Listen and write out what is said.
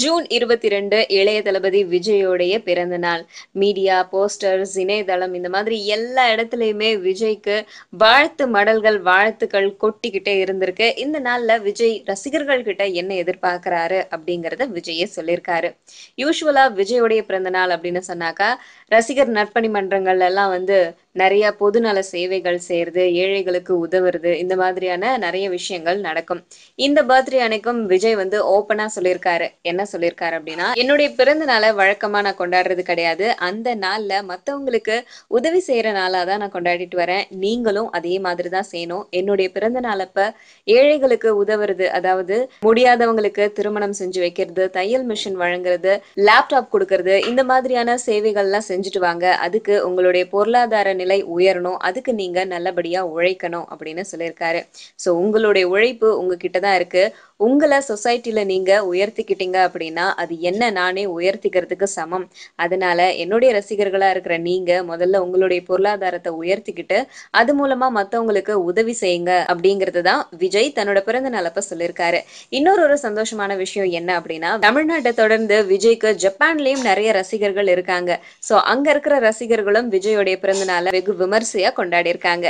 June இருபத்தி ரெண்டு இளைய தளபதி விஜயோடைய பிறந்த நாள் மீடியா போஸ்டர்ஸ் இணையதளம் இந்த மாதிரி எல்லா இடத்துலையுமே விஜய்க்கு வாழ்த்து மடல்கள் வாழ்த்துக்கள் கொட்டிக்கிட்டே இருந்திருக்கு இந்த நாள்ல விஜய் ரசிகர்கள் கிட்ட என்ன எதிர்பார்க்கிறாரு அப்படிங்கறத விஜயே சொல்லியிருக்காரு யூஸ்வலா விஜயோடைய பிறந்த நாள் அப்படின்னு சொன்னாக்கா ரசிகர் நற்பணி மன்றங்கள் எல்லாம் வந்து நிறைய பொதுநல சேவைகள் செய்யறது ஏழைகளுக்கு உதவுறது இந்த மாதிரியான நிறைய விஷயங்கள் நடக்கும் இந்த பர்த்டே அன்னைக்கும் விஜய் வந்து ஓப்பனா சொல்லியிருக்காரு என்ன சொல்லியிருக்காரு அப்படின்னா என்னுடைய பிறந்த நாளை வழக்கமா நான் கொண்டாடுறது கிடையாது அந்த நாள்ல மத்தவங்களுக்கு உதவி செய்யற நாளா தான் நான் கொண்டாடிட்டு வரேன் நீங்களும் அதே மாதிரி தான் செய்யணும் என்னுடைய பிறந்த நாளப்ப ஏழைகளுக்கு உதவுறது அதாவது முடியாதவங்களுக்கு திருமணம் செஞ்சு வைக்கிறது தையல் மிஷின் வழங்குறது லேப்டாப் கொடுக்கறது இந்த மாதிரியான சேவைகள்லாம் செஞ்சுட்டு வாங்க அதுக்கு உங்களுடைய பொருளாதார நிலை உயரணும் அதுக்கு நீங்க நல்லபடியா உழைக்கணும் அப்படின்னு சொல்லியிருக்காரு ஸோ உங்களுடைய உழைப்பு உங்ககிட்ட தான் இருக்கு உங்களை சொசைட்டியில் நீங்க உயர்த்திக்கிட்டீங்க அப்படின்னா அது என்ன நானே உயர்த்திக்கிறதுக்கு சமம் அதனால என்னுடைய ரசிகர்களா இருக்கிற நீங்க முதல்ல உங்களுடைய பொருளாதாரத்தை உயர்த்திக்கிட்டு அது மூலமா மத்தவங்களுக்கு உதவி செய்யுங்க அப்படிங்கிறது தான் விஜய் தன்னோட பிறந்த நாளப்ப சொல்லியிருக்காரு இன்னொரு ஒரு சந்தோஷமான விஷயம் என்ன அப்படின்னா தமிழ்நாட்டை தொடர்ந்து விஜய்க்கு ஜப்பான்லயும் நிறைய ரசிகர்கள் இருக்காங்க சோ அங்க இருக்கிற ரசிகர்களும் விஜயோடைய பிறந்த நாளை வெகு விமர்சையா கொண்டாடி இருக்காங்க